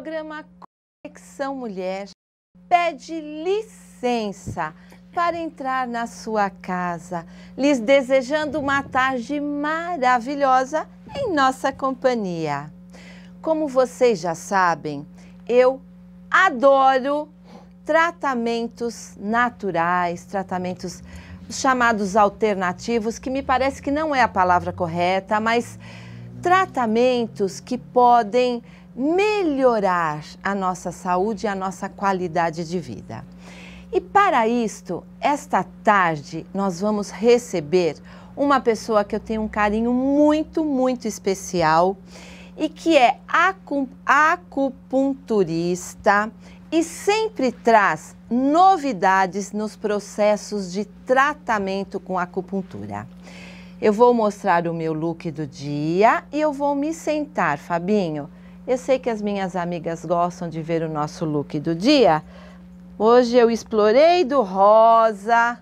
programa Conexão Mulher pede licença para entrar na sua casa, lhes desejando uma tarde maravilhosa em nossa companhia. Como vocês já sabem, eu adoro tratamentos naturais, tratamentos chamados alternativos, que me parece que não é a palavra correta, mas tratamentos que podem melhorar a nossa saúde e a nossa qualidade de vida. E para isto, esta tarde nós vamos receber uma pessoa que eu tenho um carinho muito, muito especial e que é acupunturista e sempre traz novidades nos processos de tratamento com acupuntura. Eu vou mostrar o meu look do dia e eu vou me sentar, Fabinho, eu sei que as minhas amigas gostam de ver o nosso look do dia. Hoje eu explorei do rosa,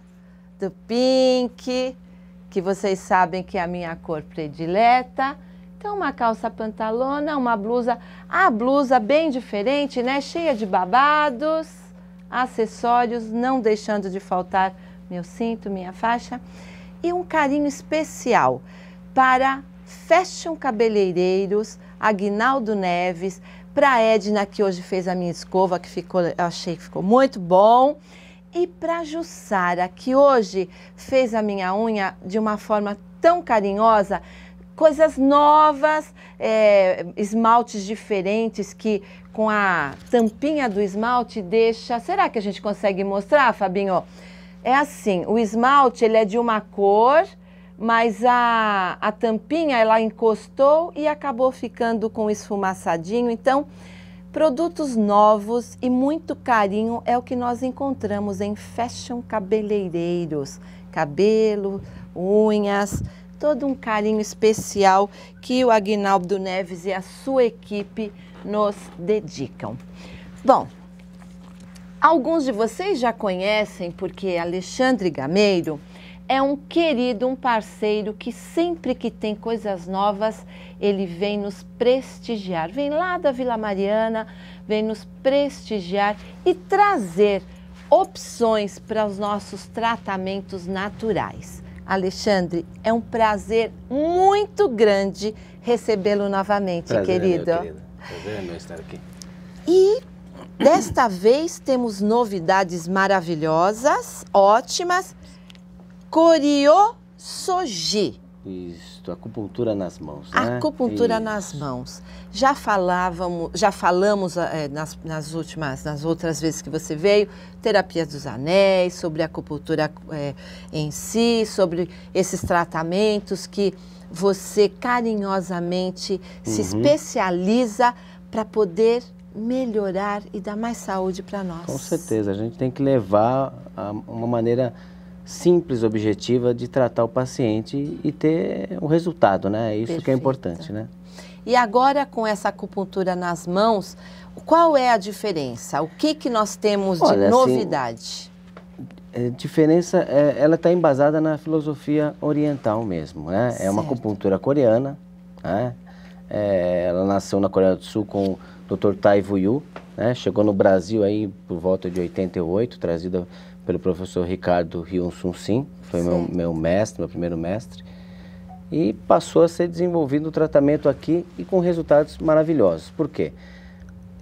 do pink, que vocês sabem que é a minha cor predileta. Então, uma calça pantalona, uma blusa, a blusa bem diferente, né? Cheia de babados, acessórios, não deixando de faltar meu cinto, minha faixa. E um carinho especial para fashion cabeleireiros, Agnaldo Neves, para Edna, que hoje fez a minha escova, que ficou, eu achei que ficou muito bom. E para Jussara, que hoje fez a minha unha de uma forma tão carinhosa, coisas novas, é, esmaltes diferentes que com a tampinha do esmalte deixa. Será que a gente consegue mostrar, Fabinho? É assim, o esmalte ele é de uma cor, mas a, a tampinha ela encostou e acabou ficando com esfumaçadinho. Então, produtos novos e muito carinho é o que nós encontramos em fashion cabeleireiros. Cabelo, unhas, todo um carinho especial que o Agnaldo Neves e a sua equipe nos dedicam. Bom, alguns de vocês já conhecem porque Alexandre Gameiro é um querido, um parceiro que sempre que tem coisas novas, ele vem nos prestigiar. Vem lá da Vila Mariana, vem nos prestigiar e trazer opções para os nossos tratamentos naturais. Alexandre, é um prazer muito grande recebê-lo novamente, prazer, é querido. É Prazer é meu estar aqui. E desta vez temos novidades maravilhosas, ótimas Coriosoji. Isso, acupuntura nas mãos, né? Acupuntura Isso. nas mãos. Já falávamos, já falamos é, nas, nas, últimas, nas outras vezes que você veio, terapia dos anéis, sobre a acupuntura é, em si, sobre esses tratamentos que você carinhosamente se uhum. especializa para poder melhorar e dar mais saúde para nós. Com certeza, a gente tem que levar a, uma maneira simples, objetiva de tratar o paciente e ter um resultado, né? É isso que é importante, né? E agora com essa acupuntura nas mãos, qual é a diferença? O que, que nós temos de assim, novidade? Assim, diferença, é, ela está embasada na filosofia oriental mesmo, né? Certo. É uma acupuntura coreana, né? É, ela nasceu na Coreia do Sul com o Dr. Tai Vuyu, né? Chegou no Brasil aí por volta de 88, trazida pelo professor Ricardo Hyun Sun Sim, foi Meu, meu mestre, meu primeiro mestre, e passou a ser desenvolvido o tratamento aqui e com resultados maravilhosos. Por quê?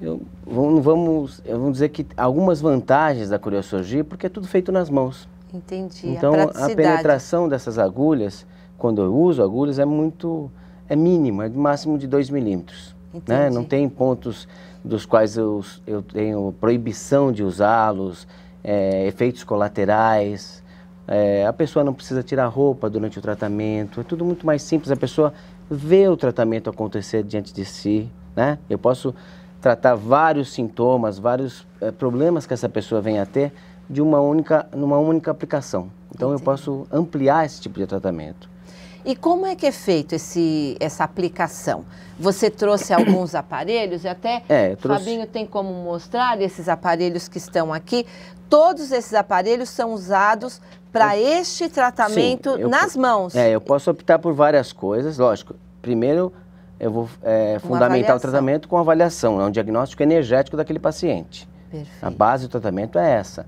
Eu, vamos, vou dizer que algumas vantagens da curiosurgia, porque é tudo feito nas mãos. Entendi. Então, a, a penetração dessas agulhas, quando eu uso agulhas, é muito, é mínima, é máximo de 2 milímetros. Né? Não tem pontos dos quais eu, eu tenho proibição de usá-los, é, efeitos colaterais. É, a pessoa não precisa tirar roupa durante o tratamento. É tudo muito mais simples. A pessoa vê o tratamento acontecer diante de si. Né? Eu posso tratar vários sintomas, vários é, problemas que essa pessoa vem a ter de uma única, numa única aplicação. Então Entendi. eu posso ampliar esse tipo de tratamento. E como é que é feito esse, essa aplicação? Você trouxe alguns aparelhos e até é, trouxe... Fabinho tem como mostrar esses aparelhos que estão aqui todos esses aparelhos são usados para este tratamento Sim, nas mãos. É, eu posso optar por várias coisas, lógico. Primeiro, eu vou é, fundamentar o tratamento com avaliação, é um diagnóstico energético daquele paciente. Perfeito. A base do tratamento é essa.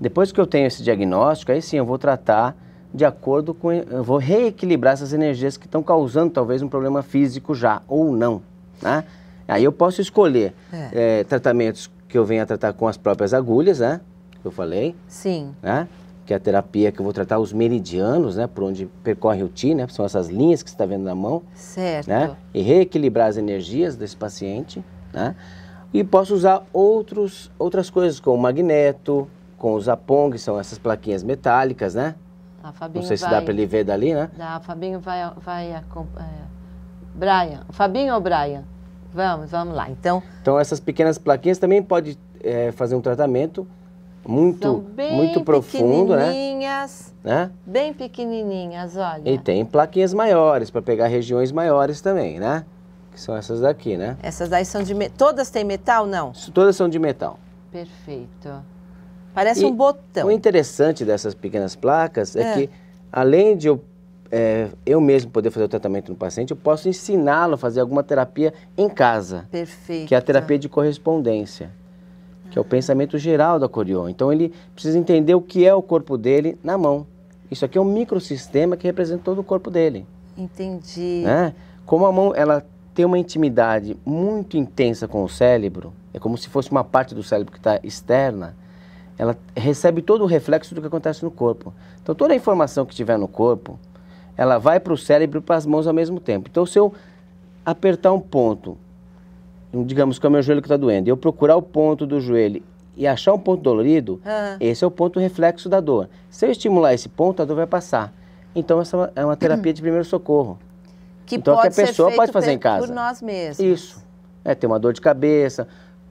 Depois que eu tenho esse diagnóstico, aí sim eu vou tratar de acordo com. Eu vou reequilibrar essas energias que estão causando talvez um problema físico já ou não. Né? Aí eu posso escolher é. É, tratamentos que eu venha tratar com as próprias agulhas, né? que eu falei. Sim. Né? Que é a terapia que eu vou tratar os meridianos, né? Por onde percorre o Ti, né? São essas linhas que você está vendo na mão. Certo. Né? E reequilibrar as energias desse paciente, né? E posso usar outros, outras coisas, como magneto, com os apong, são essas plaquinhas metálicas, né? A Fabinho Não sei se vai, dá para ele ver dali, né? Dá, Fabinho vai... vai é, Brian, Fabinho ou Brian? Vamos, vamos lá. Então, então essas pequenas plaquinhas também pode é, fazer um tratamento muito, muito profundo, né? né? Bem pequenininhas, olha. E tem plaquinhas maiores para pegar regiões maiores também, né? Que são essas daqui, né? Essas daí são de todas têm metal, não? Todas são de metal. Perfeito. Parece e um botão. O interessante dessas pequenas placas é, é que além de eu é, eu mesmo poder fazer o tratamento no paciente, eu posso ensiná-lo a fazer alguma terapia em casa. Perfeito. Que é a terapia de correspondência que é o pensamento geral da Coriô. Então ele precisa entender o que é o corpo dele na mão. Isso aqui é um microsistema que representa todo o corpo dele. Entendi. Né? Como a mão ela tem uma intimidade muito intensa com o cérebro, é como se fosse uma parte do cérebro que está externa, ela recebe todo o reflexo do que acontece no corpo. Então toda a informação que tiver no corpo, ela vai para o cérebro e para as mãos ao mesmo tempo. Então se eu apertar um ponto digamos que é o meu joelho que está doendo, eu procurar o ponto do joelho e achar um ponto dolorido, uhum. esse é o ponto reflexo da dor. Se eu estimular esse ponto, a dor vai passar. Então, essa é uma terapia de primeiro socorro. Que então, pode que a pessoa pode fazer em casa. Por nós mesmos. Isso. É, ter uma dor de cabeça.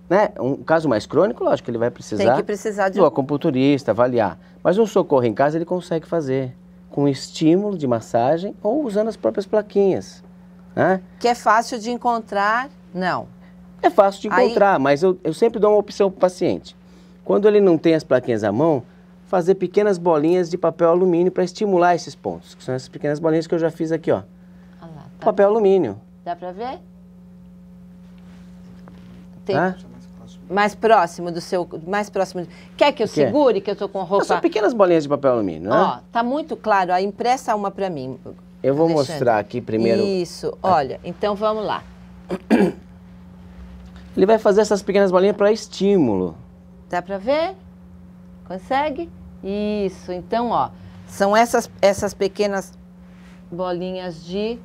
Né? Um caso mais crônico, lógico, ele vai precisar, tem que precisar de do acupunturista, avaliar. Mas um socorro em casa ele consegue fazer com estímulo de massagem ou usando as próprias plaquinhas. Né? Que é fácil de encontrar? Não. É fácil de encontrar, Aí... mas eu, eu sempre dou uma opção para o paciente. Quando ele não tem as plaquinhas à mão, fazer pequenas bolinhas de papel alumínio para estimular esses pontos, que são essas pequenas bolinhas que eu já fiz aqui, ó. Ah lá, tá papel bem. alumínio. Dá para ver? Tem... Tá? Mais próximo do seu. Mais próximo. Quer que eu segure, que eu tô com roupa. Não, são pequenas bolinhas de papel alumínio, né? Ó, tá muito claro. Ó, impressa uma para mim. Eu vou Alexandre. mostrar aqui primeiro. Isso, olha, então vamos lá. Ele vai fazer essas pequenas bolinhas para estímulo. Dá para ver? Consegue? Isso. Então, ó, são essas, essas pequenas bolinhas de...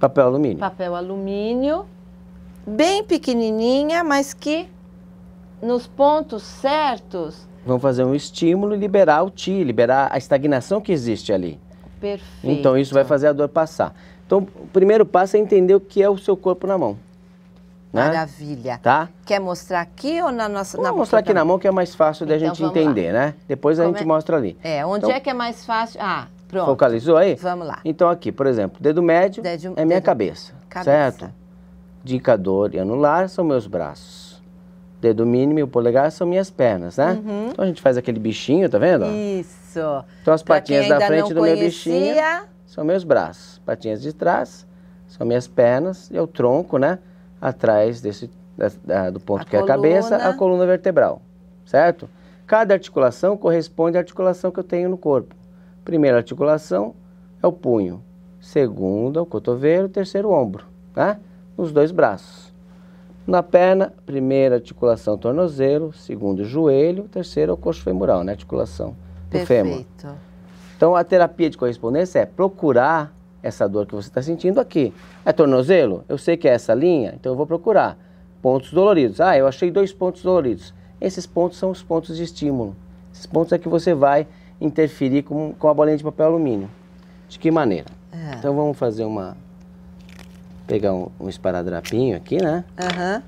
Papel alumínio. Papel alumínio. Bem pequenininha, mas que nos pontos certos... Vão fazer um estímulo e liberar o ti, liberar a estagnação que existe ali. Perfeito. Então, isso vai fazer a dor passar. Então, o primeiro passo é entender o que é o seu corpo na mão. Né? Maravilha. Tá? Quer mostrar aqui ou na nossa... Vamos na mostrar aqui na mão que é mais fácil da então, gente entender, lá. né? Depois Como a gente é? mostra ali. É, onde então, é que é mais fácil... Ah, pronto. Focalizou aí? Vamos lá. Então aqui, por exemplo, dedo médio dedo, é minha dedo, cabeça, cabeça, certo? Indicador e anular são meus braços. Dedo mínimo e o polegar são minhas pernas, né? Uhum. Então a gente faz aquele bichinho, tá vendo? Isso. Então as pra patinhas da frente do conhecia... meu bichinho são meus braços. Patinhas de trás são minhas pernas e o tronco, né? atrás desse, da, da, do ponto a que coluna. é a cabeça, a coluna vertebral, certo? Cada articulação corresponde à articulação que eu tenho no corpo. Primeira articulação é o punho, segunda o cotovelo, terceiro o ombro, tá? Nos dois braços. Na perna, primeira articulação tornozelo, segundo o joelho, terceiro o coxo femoral, né? Articulação do Perfeito. fêmur. Então a terapia de correspondência é procurar essa dor que você está sentindo aqui. É tornozelo? Eu sei que é essa linha, então eu vou procurar. Pontos doloridos. Ah, eu achei dois pontos doloridos. Esses pontos são os pontos de estímulo. Esses pontos é que você vai interferir com, com a bolinha de papel alumínio. De que maneira? É. Então vamos fazer uma... Pegar um, um esparadrapinho aqui, né? Aham. Uhum.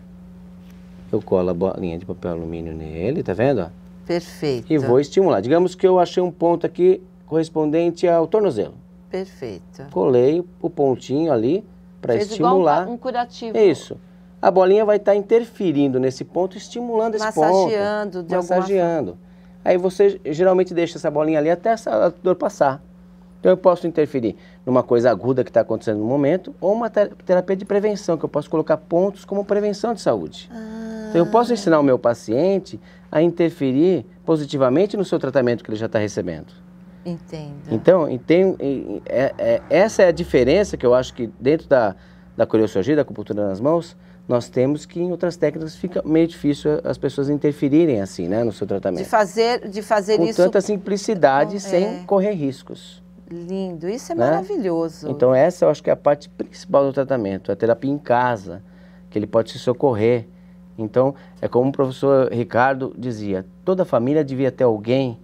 Eu colo a bolinha de papel alumínio nele, tá vendo? Perfeito. E vou estimular. Digamos que eu achei um ponto aqui correspondente ao tornozelo. Perfeito. Colei o pontinho ali para estimular. Igual um, um curativo. Isso. A bolinha vai estar tá interferindo nesse ponto, estimulando esse ponto. Massageando, de Massageando. Alguma... Aí você geralmente deixa essa bolinha ali até essa dor passar. Então eu posso interferir numa coisa aguda que está acontecendo no momento ou uma terapia de prevenção, que eu posso colocar pontos como prevenção de saúde. Ah. Então eu posso ensinar o meu paciente a interferir positivamente no seu tratamento que ele já está recebendo. Entendo. Então, e tem, e, é, é, essa é a diferença que eu acho que dentro da, da coreologia, da acupuntura nas mãos, nós temos que em outras técnicas fica meio difícil as pessoas interferirem assim, né, no seu tratamento. De fazer, de fazer Com isso... Com tanta simplicidade, Com, é... sem correr riscos. Lindo, isso é né? maravilhoso. Então essa eu acho que é a parte principal do tratamento, a terapia em casa, que ele pode se socorrer. Então, é como o professor Ricardo dizia, toda família devia ter alguém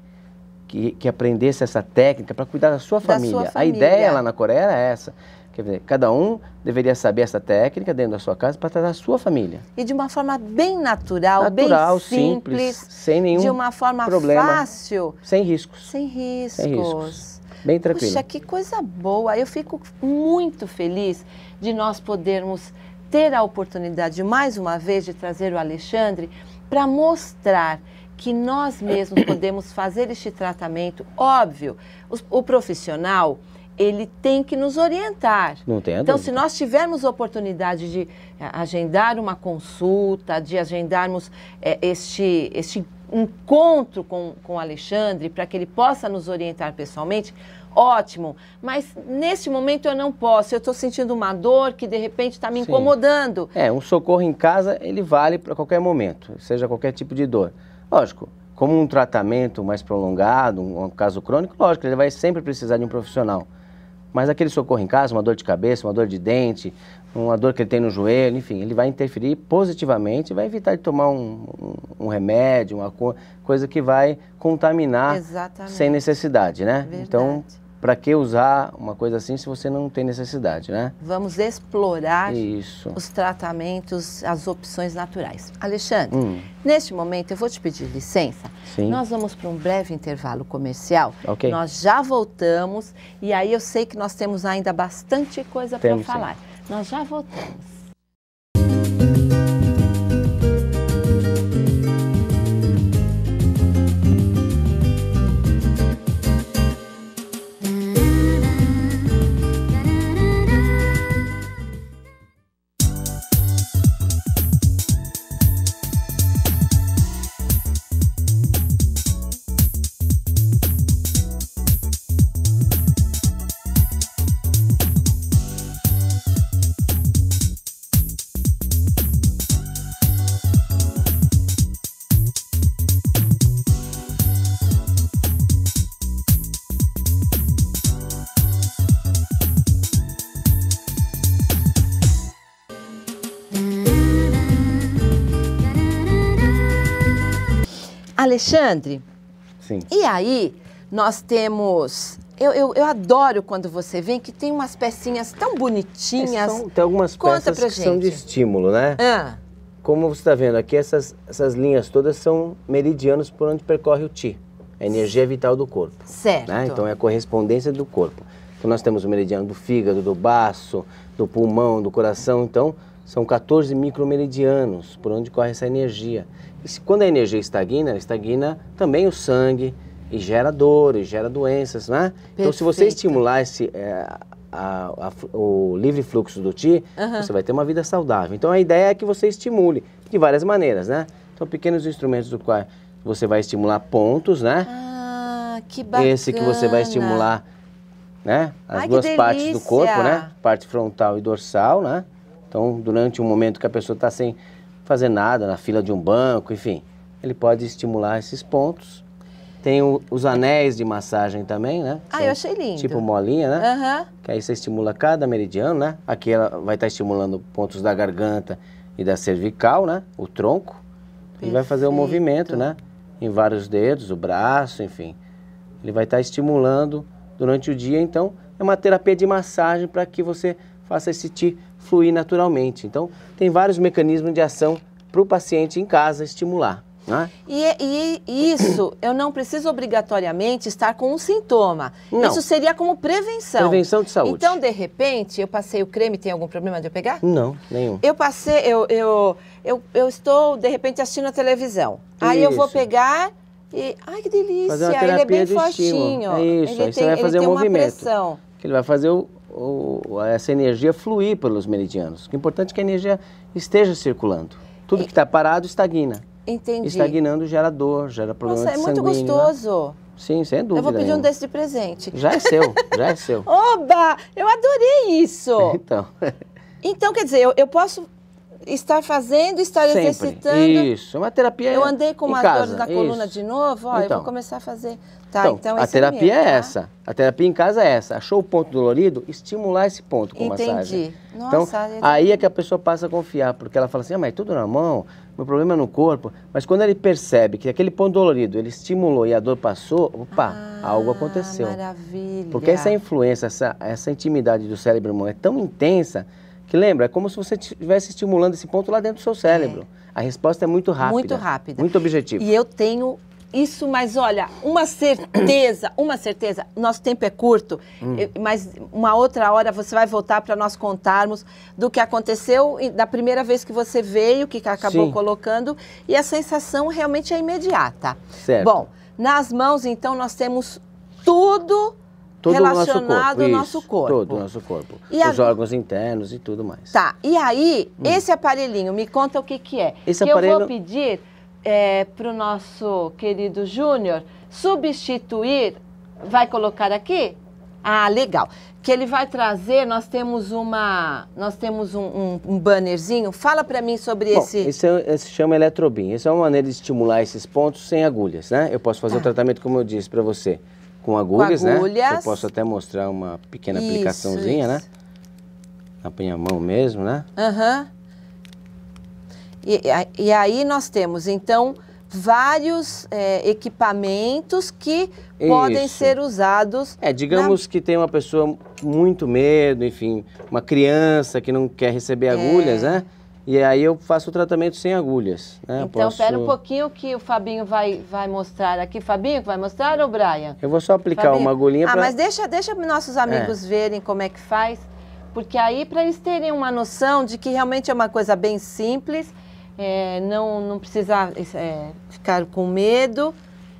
que, que aprendesse essa técnica para cuidar da sua, da sua, família. A ideia lá na Coreia era essa. Quer dizer, cada um deveria saber essa técnica dentro da sua casa para tratar a sua família. E de uma forma bem natural, natural bem simples, simples sem nenhum De uma forma problema, fácil. Sem riscos. Sem riscos. Sem riscos. Bem tranquilo. Puxa, que coisa boa. Eu fico muito feliz de nós podermos ter a oportunidade, mais uma vez, de trazer o Alexandre para mostrar que nós mesmos podemos fazer este tratamento. Óbvio, o, o profissional ele tem que nos orientar. Não tem então, se nós tivermos oportunidade de eh, agendar uma consulta, de agendarmos é, este, este encontro com, com Alexandre, para que ele possa nos orientar pessoalmente, ótimo. Mas neste momento eu não posso, eu estou sentindo uma dor que de repente está me incomodando. É, um socorro em casa, ele vale para qualquer momento, seja qualquer tipo de dor. Lógico, como um tratamento mais prolongado, um caso crônico, lógico, ele vai sempre precisar de um profissional. Mas aquele socorro em casa, uma dor de cabeça, uma dor de dente, uma dor que ele tem no joelho, enfim, ele vai interferir positivamente, vai evitar de tomar um, um, um remédio, uma co coisa que vai contaminar Exatamente. sem necessidade, né? Então, Verdade. Então, para que usar uma coisa assim se você não tem necessidade, né? Vamos explorar Isso. os tratamentos, as opções naturais. Alexandre, hum. neste momento eu vou te pedir licença. Sim. Nós vamos para um breve intervalo comercial. Okay. Nós já voltamos e aí eu sei que nós temos ainda bastante coisa para falar. Sim. Nós já voltamos. Alexandre, Sim. e aí nós temos eu, eu, eu, adoro quando você vem, que tem umas pecinhas tão bonitinhas. É, são, tem algumas Conta peças que são de estímulo, né? Ah. Como você está vendo aqui, essas, essas linhas todas são meridianos por onde percorre o Ti, a energia vital do corpo. Né? Certo. Né? Então é a correspondência do corpo. Então nós temos o meridiano do fígado, do baço, do pulmão, do coração. Então são 14 micromeridianos por onde corre essa energia quando a energia estagna, estagna também o sangue e gera dor, e gera doenças, né? Perfeito. Então, se você estimular esse, é, a, a, o livre fluxo do ti, uhum. você vai ter uma vida saudável. Então, a ideia é que você estimule de várias maneiras, né? Então, pequenos instrumentos do qual você vai estimular pontos, né? Ah, que bacana. Esse que você vai estimular, né? As Ai, duas partes do corpo, né? Parte frontal e dorsal, né? Então, durante um momento que a pessoa está sem fazer nada na fila de um banco, enfim. Ele pode estimular esses pontos. Tem o, os anéis de massagem também, né? Ah, São eu achei lindo. Tipo molinha, né? Uhum. Que aí você estimula cada meridiano, né? Aqui ela vai estar tá estimulando pontos da garganta e da cervical, né? O tronco. Perfeito. E vai fazer o um movimento, né? Em vários dedos, o braço, enfim. Ele vai estar tá estimulando durante o dia. Então, é uma terapia de massagem para que você faça esse, fluir naturalmente. Então, tem vários mecanismos de ação para o paciente em casa estimular. né? E, é, e, isso, eu não preciso obrigatoriamente estar com um sintoma. Não. Isso seria como prevenção. Prevenção de saúde. Então, de repente, eu passei o creme, tem algum problema de eu pegar? Não, nenhum. Eu passei, eu, eu, eu, eu estou, de repente, assistindo a televisão. Isso. Aí eu vou pegar e. Ai, que delícia! Ele é bem fortinho. É isso, ele aí tem, você vai fazer um movimento. Pressão. Que ele vai fazer o, o, essa energia fluir pelos meridianos. O é importante é que a energia esteja circulando. Tudo que está parado estagna. Entendi. Estagnando gera dor, gera problemas Nossa, é muito né? gostoso. Sim, sem dúvida. Eu vou pedir ainda. um desse de presente. Já é seu, já é seu. Oba! Eu adorei isso! Então. então, quer dizer, eu, eu posso Estar fazendo, estar Sempre. exercitando. Isso, é uma terapia. Eu é andei com uma casa, dor da coluna isso. de novo, ó, então. eu vou então. começar a fazer. Tá, então, então a é terapia é, mesmo, tá? essa. A terapia em casa é essa. Achou o ponto dolorido? Estimular esse ponto com Entendi. massagem. Nossa, então, é aí é que a pessoa passa a confiar, porque ela fala assim, ah, mas é tudo na mão, meu problema é no corpo. Mas quando ele percebe que aquele ponto dolorido, ele estimulou e a dor passou, opa, ah, algo aconteceu. Maravilha. Porque essa influência, essa, essa intimidade do cérebro humano é tão intensa que lembra, é como se você estivesse estimulando esse ponto lá dentro do seu cérebro. É. A resposta é muito rápida. Muito rápida. Muito objetiva. E eu tenho isso, mas olha, uma certeza, uma certeza. Nosso tempo é curto, hum. mas uma outra hora você vai voltar para nós contarmos do que aconteceu da primeira vez que você veio, que acabou Sim. colocando, e a sensação realmente é imediata. Certo. Bom, nas mãos então nós temos tudo todo relacionado ao nosso corpo. Isso, nosso corpo. Todo o nosso corpo. E Os a... órgãos internos e tudo mais. Tá. E aí, hum. esse aparelhinho, me conta o que, que é. Esse que aparelho... eu vou pedir é, para o nosso querido Júnior substituir. Vai colocar aqui? Ah, legal. Que ele vai trazer, nós temos uma. Nós temos um, um, um bannerzinho. Fala para mim sobre Bom, esse. Esse, é, esse chama eletrobin. Essa é uma maneira de estimular esses pontos sem agulhas, né? Eu posso fazer tá. o tratamento, como eu disse para você com agulhas, com agulhas. né? Eu posso até mostrar uma pequena isso, aplicaçãozinha, né? isso. né? Na minha mão mesmo, né? Aham. Uhum. E, e, aí nós temos, então, vários é, equipamentos que isso. podem ser usados. É, digamos na... que tem uma pessoa muito medo, enfim, uma criança que não quer receber é. agulhas, né? E aí eu faço o tratamento sem agulhas. Né? Então, espera posso... um pouquinho que o Fabinho vai, vai mostrar aqui. Fabinho que vai mostrar ou Brian? Eu vou só aplicar Fabinho. uma agulhinha Ah, mas deixa, deixa nossos é. amigos é. verem como é que faz. Porque aí, para eles terem uma noção de que realmente é uma coisa bem simples, é, não, não precisa é, ficar com medo.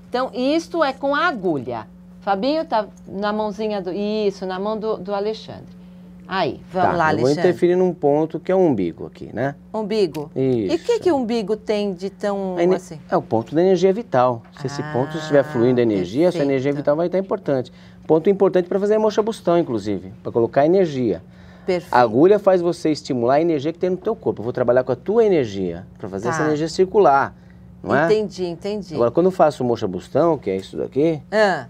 Então, isto é com a agulha. Fabinho tá na mãozinha do... Isso, na mão do, do Alexandre. Aí, vamos tá, lá, Alexandre. vou interferir num ponto que é o umbigo aqui, né? Umbigo? Isso. E o que, que o umbigo tem de tão ener... assim? É o ponto da energia vital. Se ah, esse ponto estiver fluindo energia, perfeito. essa energia vital vai estar importante. Ponto importante para fazer a mocha-bustão, inclusive, para colocar energia. Perfeito. A agulha faz você estimular a energia que tem no teu corpo. Eu vou trabalhar com a tua energia, para fazer tá. essa energia circular, não entendi, é? Entendi, entendi. Agora, quando eu faço mocha-bustão, que é isso daqui, ah.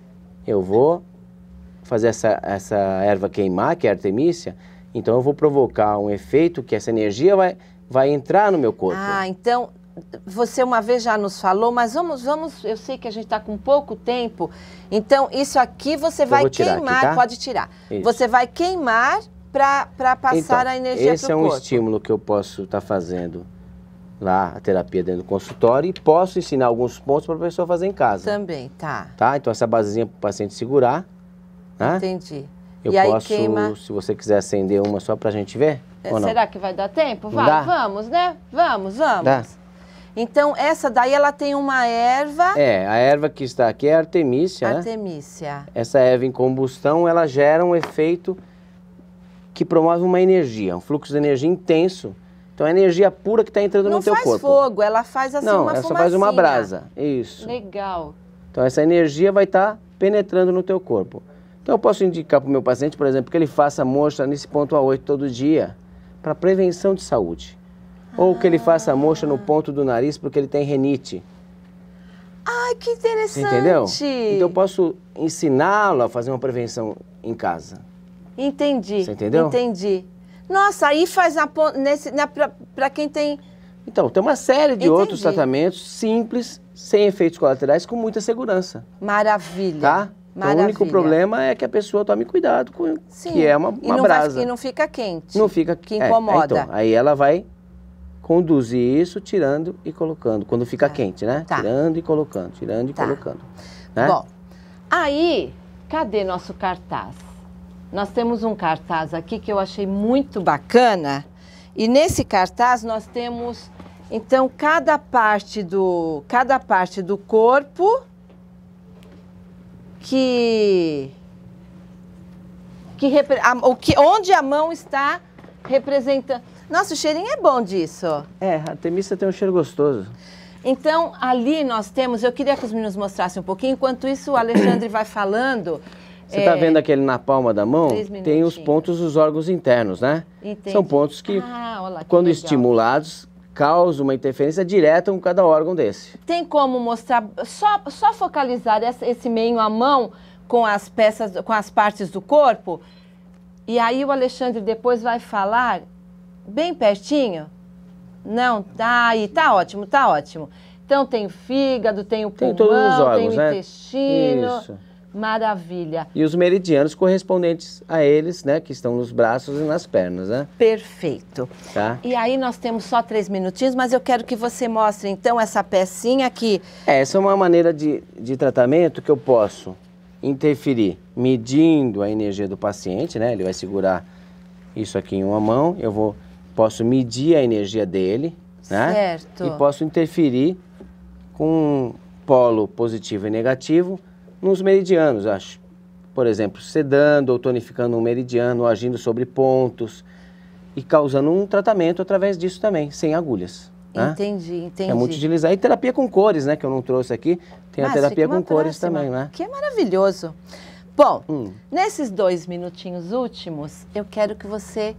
eu vou fazer essa, essa erva queimar, que é a artemícia, então eu vou provocar um efeito que essa energia vai, vai entrar no meu corpo. Ah, então você uma vez já nos falou, mas vamos, vamos, eu sei que a gente está com pouco tempo, então isso aqui você vai queimar, aqui, tá? pode tirar. Isso. Você vai queimar para passar então, a energia esse é um corpo. estímulo que eu posso estar tá fazendo lá, a terapia dentro do consultório, e posso ensinar alguns pontos para a pessoa fazer em casa. Também, tá. Tá, então essa basezinha para o paciente segurar, Entendi. Eu e posso, queima... se você quiser acender uma só pra gente ver, é, Será que vai dar tempo? Vai, Dá. vamos, né? Vamos, vamos. Dá. Então, essa daí, ela tem uma erva... É, a erva que está aqui é a artemícia, Artemícia. Né? Essa erva em combustão, ela gera um efeito que promove uma energia, é um fluxo de energia intenso. Então, é energia pura que está entrando Não no teu corpo. Não faz fogo, ela faz assim Não, uma ela só faz uma brasa, isso. Legal. Então, essa energia vai estar tá penetrando no teu corpo. Então, eu posso indicar para o meu paciente, por exemplo, que ele faça mostra nesse ponto A8 todo dia, para prevenção de saúde. Ah. Ou que ele faça ah. mostra no ponto do nariz, porque ele tem renite. Ai, que interessante! Entendeu? Então, eu posso ensiná-lo a fazer uma prevenção em casa. Entendi. Você entendeu? Entendi. Nossa, aí faz a, nesse, na, quem tem... Então, tem uma série de Entendi. outros tratamentos simples, sem efeitos colaterais, com muita segurança. Maravilha. Tá? Maravilha. Então, o único problema é que a pessoa tome cuidado com Sim. que é uma, uma e não brasa. Vai, e não fica quente. Não fica que é, é, incomoda. É, então, aí ela vai conduzir isso tirando e colocando quando fica tá. quente, né? Tá. Tirando e colocando, tirando e tá. colocando. Né? Bom, aí cadê nosso cartaz? Nós temos um cartaz aqui que eu achei muito bacana e nesse cartaz nós temos então cada parte do cada parte do corpo que, que, a, o que onde a mão está representando. Nossa, o cheirinho é bom disso. É, a temista tem um cheiro gostoso. Então, ali nós temos, eu queria que os meninos mostrassem um pouquinho, enquanto isso o Alexandre vai falando. Você está é, vendo aquele na palma da mão? Tem os pontos dos órgãos internos, né? Entendi. São pontos que, ah, olá, que quando legal. estimulados, causa uma interferência direta com cada órgão desse. Tem como mostrar, só, só focalizar esse meio à mão com as peças, com as partes do corpo? E aí o Alexandre depois vai falar bem pertinho? Não, tá aí, tá ótimo, tá ótimo. Então tem o fígado, tem o pulmão, tem, todos os órgãos, tem o né? intestino. Né? Isso. Maravilha. E os meridianos correspondentes a eles, né? Que estão nos braços e nas pernas, né? Perfeito. Tá? E aí nós temos só três minutinhos, mas eu quero que você mostre então essa pecinha aqui. É, essa é uma maneira de, de tratamento que eu posso interferir medindo a energia do paciente, né? Ele vai segurar isso aqui em uma mão, eu vou posso medir a energia dele, né? Certo. E posso interferir com um polo positivo e negativo nos meridianos, acho. Por exemplo, sedando ou tonificando um meridiano, agindo sobre pontos e causando um tratamento através disso também, sem agulhas. Né? Entendi, entendi. É muito utilizar. E terapia com cores, né? Que eu não trouxe aqui. Tem Mas, a terapia com cores próxima, também, né? Que é maravilhoso. Bom, hum. nesses dois minutinhos últimos, eu quero que você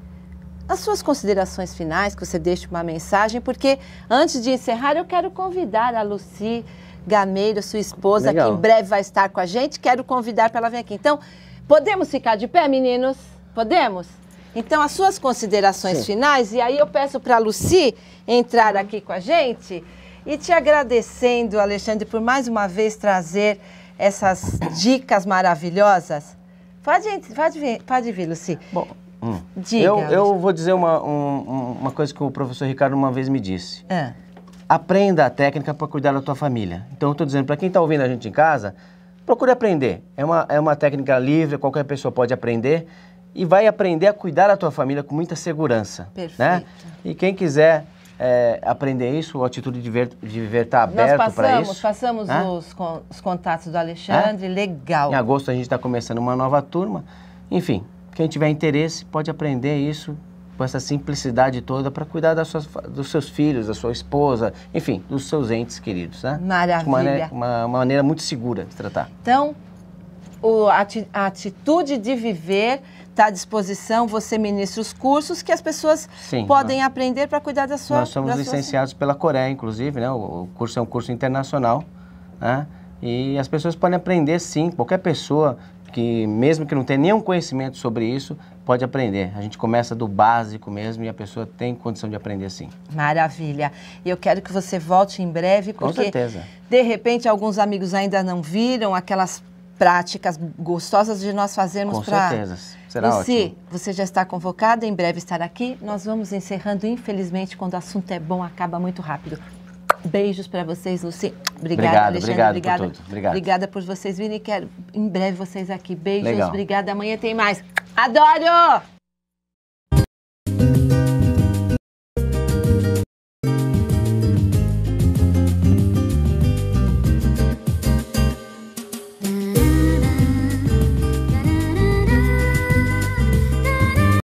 as suas considerações finais, que você deixe uma mensagem, porque antes de encerrar, eu quero convidar a Luci Gameiro, sua esposa, Legal. que em breve vai estar com a gente. Quero convidar para ela vir aqui. Então, podemos ficar de pé, meninos? Podemos? Então, as suas considerações Sim. finais, e aí eu peço para a Luci entrar aqui com a gente. E te agradecendo, Alexandre, por mais uma vez trazer essas dicas maravilhosas. Pode, pode, vir, pode vir, Luci. Bom, hum. Diga, eu, eu, vou dizer uma, um, uma coisa que o professor Ricardo uma vez me disse. É aprenda a técnica para cuidar da tua família. Então, eu estou dizendo para quem está ouvindo a gente em casa, procure aprender. É uma, é uma técnica livre, qualquer pessoa pode aprender e vai aprender a cuidar da tua família com muita segurança. Né? Perfeito. Né? E quem quiser é, aprender isso, a atitude de, ver, de viver está aberto para isso. Nós passamos, passamos né? os, os, contatos do Alexandre, legal. Em agosto a gente está começando uma nova turma. Enfim, quem tiver interesse pode aprender isso com essa simplicidade toda para cuidar das suas, dos seus filhos, da sua esposa, enfim, dos seus entes queridos, né? Maravilha. Uma maneira, uma, uma maneira muito segura de tratar. Então, o, a, a atitude de viver está à disposição, você ministra os cursos que as pessoas Sim, podem nós, aprender para cuidar da sua... Nós somos licenciados sua... pela Coreia, inclusive, né? O, o curso é um curso internacional, né? E as pessoas podem aprender sim, qualquer pessoa que mesmo que não tenha nenhum conhecimento sobre isso, pode aprender. A gente começa do básico mesmo e a pessoa tem condição de aprender sim. Maravilha. E eu quero que você volte em breve, porque Com certeza. de repente alguns amigos ainda não viram aquelas práticas gostosas de nós fazermos para... Com pra... certeza. Será e ótimo. você já está convocada, em breve estará aqui. Nós vamos encerrando, infelizmente, quando o assunto é bom, acaba muito rápido. Beijos para vocês, Luci. Obrigada, obrigado, Alexandre. Obrigado obrigada, por tudo. Obrigada por vocês virem. Quero em breve vocês aqui. Beijos, Legal. obrigada. Amanhã tem mais. Adoro!